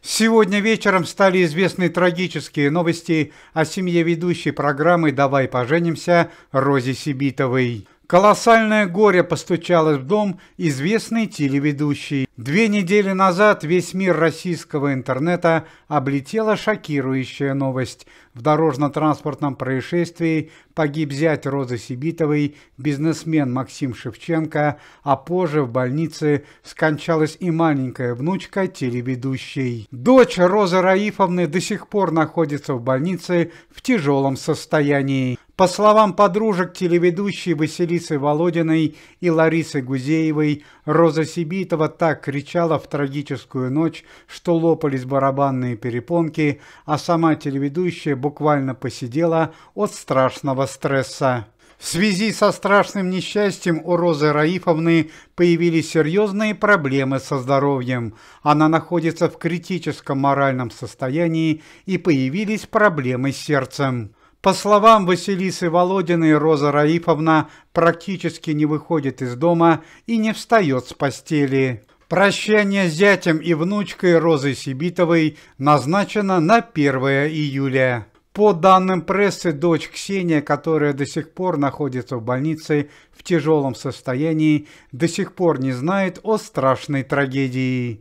Сегодня вечером стали известны трагические новости о семье ведущей программы «Давай поженимся» Розе Сибитовой. Колоссальное горе постучалось в дом известной телеведущей. Две недели назад весь мир российского интернета облетела шокирующая новость. В дорожно-транспортном происшествии погиб зять Розы Сибитовой, бизнесмен Максим Шевченко, а позже в больнице скончалась и маленькая внучка телеведущей. Дочь Розы Раифовны до сих пор находится в больнице в тяжелом состоянии. По словам подружек телеведущей Василисы Володиной и Ларисы Гузеевой, Роза Сибитова так кричала в трагическую ночь, что лопались барабанные перепонки, а сама телеведущая буквально посидела от страшного стресса. В связи со страшным несчастьем у Розы Раифовны появились серьезные проблемы со здоровьем. Она находится в критическом моральном состоянии и появились проблемы с сердцем. По словам Василисы Володиной, Роза Раифовна практически не выходит из дома и не встает с постели. Прощание с зятем и внучкой Розы Сибитовой назначено на 1 июля. По данным прессы, дочь Ксения, которая до сих пор находится в больнице в тяжелом состоянии, до сих пор не знает о страшной трагедии.